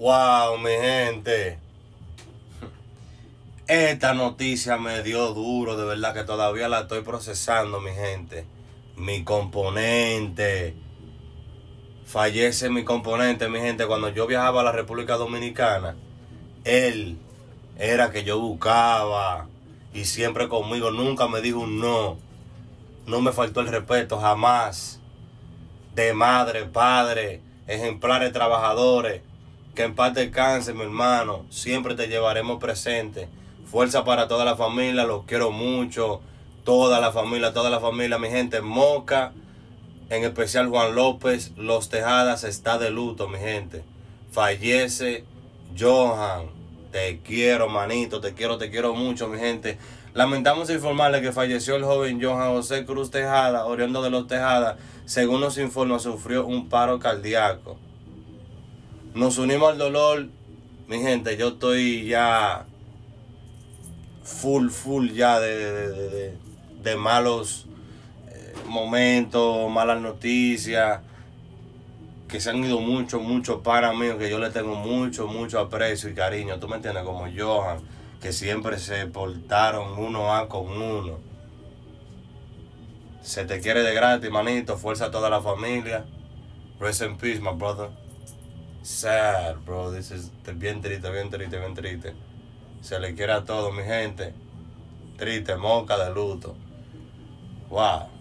Wow, mi gente. Esta noticia me dio duro, de verdad que todavía la estoy procesando, mi gente. Mi componente. Fallece mi componente, mi gente. Cuando yo viajaba a la República Dominicana, él era que yo buscaba. Y siempre conmigo, nunca me dijo un no. No me faltó el respeto, jamás. De madre, padre, ejemplares trabajadores. Que en paz descanse, mi hermano. Siempre te llevaremos presente. Fuerza para toda la familia, los quiero mucho. Toda la familia, toda la familia, mi gente. Moca, en especial Juan López, Los Tejadas está de luto, mi gente. Fallece Johan. Te quiero, manito, te quiero, te quiero mucho, mi gente. Lamentamos informarle que falleció el joven Johan José Cruz Tejada, oriundo de Los Tejadas. Según nos informa, sufrió un paro cardíaco. Nos unimos al dolor. Mi gente, yo estoy ya full, full ya de, malos eh, momentos, malas noticias, que se han ido mucho, mucho para mí, que yo le tengo mucho, mucho aprecio y cariño. Tú me entiendes, como Johan, que siempre se portaron uno a con uno. Se te quiere de gratis, manito. Fuerza a toda la familia. Rest in peace, my brother sad, bro. This is bien triste, bien triste, bien triste. Se le quiere a todo, mi gente. Triste, moca de luto. Wow.